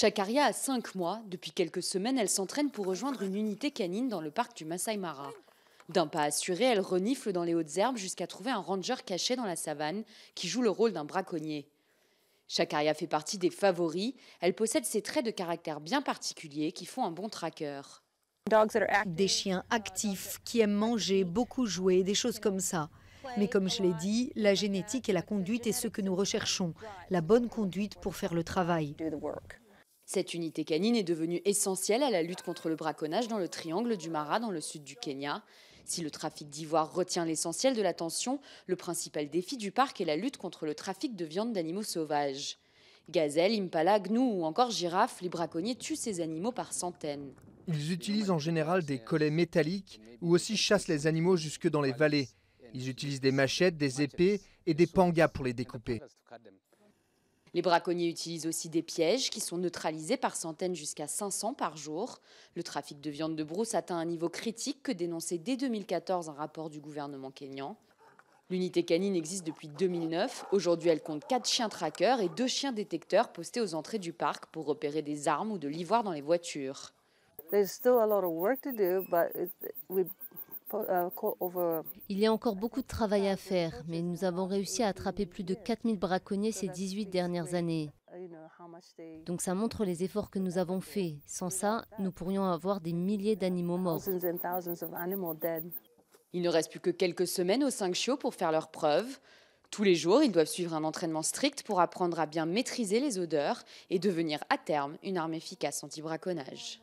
Chakaria a 5 mois. Depuis quelques semaines, elle s'entraîne pour rejoindre une unité canine dans le parc du Masai Mara. D'un pas assuré, elle renifle dans les hautes herbes jusqu'à trouver un ranger caché dans la savane qui joue le rôle d'un braconnier. Chakaria fait partie des favoris. Elle possède ses traits de caractère bien particuliers qui font un bon tracker. Des chiens actifs qui aiment manger, beaucoup jouer, des choses comme ça. Mais comme je l'ai dit, la génétique et la conduite est ce que nous recherchons, la bonne conduite pour faire le travail. Cette unité canine est devenue essentielle à la lutte contre le braconnage dans le triangle du Mara dans le sud du Kenya. Si le trafic d'ivoire retient l'essentiel de l'attention, le principal défi du parc est la lutte contre le trafic de viande d'animaux sauvages. Gazelles, impala, gnous ou encore girafes, les braconniers tuent ces animaux par centaines. Ils utilisent en général des collets métalliques ou aussi chassent les animaux jusque dans les vallées. Ils utilisent des machettes, des épées et des pangas pour les découper. Les braconniers utilisent aussi des pièges qui sont neutralisés par centaines jusqu'à 500 par jour. Le trafic de viande de brousse atteint un niveau critique que dénonçait dès 2014 un rapport du gouvernement kényan. L'unité canine existe depuis 2009. Aujourd'hui, elle compte 4 chiens traqueurs et 2 chiens détecteurs postés aux entrées du parc pour repérer des armes ou de l'ivoire dans les voitures. There's a il y a encore beaucoup de travail à faire, mais nous avons réussi à attraper plus de 4000 braconniers ces 18 dernières années. Donc ça montre les efforts que nous avons faits. Sans ça, nous pourrions avoir des milliers d'animaux morts. Il ne reste plus que quelques semaines aux cinq chiots pour faire leurs preuves. Tous les jours, ils doivent suivre un entraînement strict pour apprendre à bien maîtriser les odeurs et devenir à terme une arme efficace anti-braconnage.